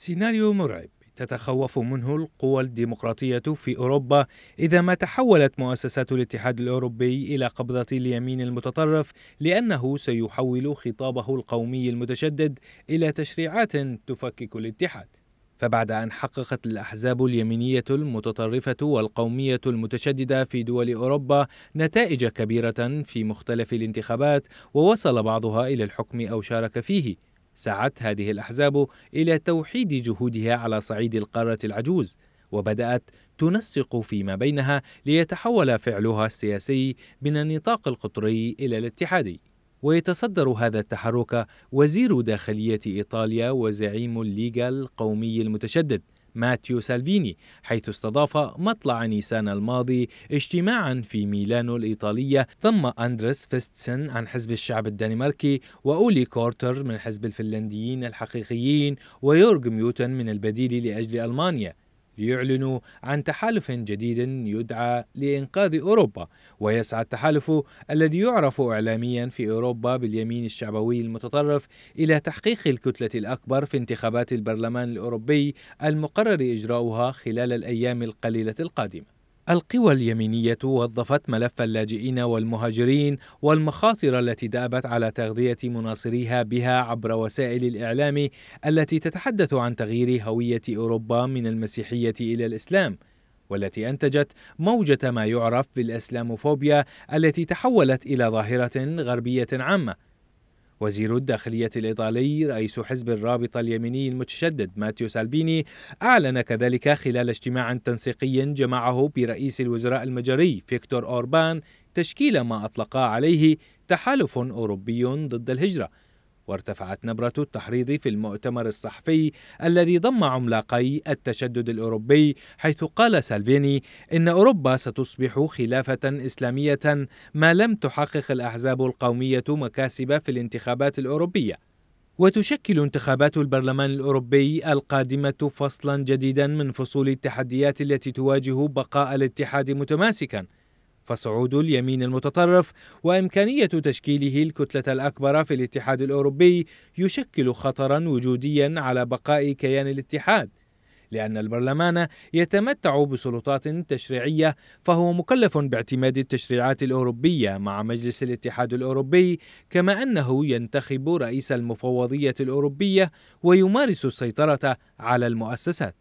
سيناريو مرعب تتخوف منه القوى الديمقراطية في أوروبا إذا ما تحولت مؤسسات الاتحاد الأوروبي إلى قبضة اليمين المتطرف لأنه سيحول خطابه القومي المتشدد إلى تشريعات تفكك الاتحاد فبعد أن حققت الأحزاب اليمينية المتطرفة والقومية المتشددة في دول أوروبا نتائج كبيرة في مختلف الانتخابات ووصل بعضها إلى الحكم أو شارك فيه سعت هذه الأحزاب إلى توحيد جهودها على صعيد القارة العجوز وبدأت تنسق فيما بينها ليتحول فعلها السياسي من النطاق القطري إلى الاتحادي ويتصدر هذا التحرك وزير داخلية إيطاليا وزعيم الليغا القومي المتشدد ماتيو سالفيني حيث استضاف مطلع نيسان الماضي اجتماعا في ميلانو الإيطالية ثم أندرس فيستسن عن حزب الشعب الدنماركي وأولي كورتر من حزب الفنلنديين الحقيقيين ويورغ ميوتن من البديل لأجل ألمانيا يعلن عن تحالف جديد يدعى لإنقاذ أوروبا ويسعى التحالف الذي يعرف إعلاميا في أوروبا باليمين الشعبوي المتطرف إلى تحقيق الكتلة الأكبر في انتخابات البرلمان الأوروبي المقرر إجراؤها خلال الأيام القليلة القادمة القوى اليمينية وظفت ملف اللاجئين والمهاجرين والمخاطر التي دأبت على تغذية مناصريها بها عبر وسائل الإعلام التي تتحدث عن تغيير هوية أوروبا من المسيحية إلى الإسلام والتي أنتجت موجة ما يعرف بالإسلاموفوبيا التي تحولت إلى ظاهرة غربية عامة وزير الداخلية الإيطالي رئيس حزب الرابطة اليميني المتشدد ماتيو سالفيني أعلن كذلك خلال اجتماع تنسيقي جمعه برئيس الوزراء المجري فيكتور أوربان تشكيل ما أطلق عليه تحالف أوروبي ضد الهجرة وارتفعت نبرة التحريض في المؤتمر الصحفي الذي ضم عملاقي التشدد الأوروبي حيث قال سالفيني إن أوروبا ستصبح خلافة إسلامية ما لم تحقق الأحزاب القومية مكاسب في الانتخابات الأوروبية وتشكل انتخابات البرلمان الاوروبي القادمه فصلا جديدا من فصول التحديات التي تواجه بقاء الاتحاد متماسكا فصعود اليمين المتطرف وإمكانية تشكيله الكتلة الأكبر في الاتحاد الأوروبي يشكل خطرا وجوديا على بقاء كيان الاتحاد لأن البرلمان يتمتع بسلطات تشريعية فهو مكلف باعتماد التشريعات الأوروبية مع مجلس الاتحاد الأوروبي كما أنه ينتخب رئيس المفوضية الأوروبية ويمارس السيطرة على المؤسسات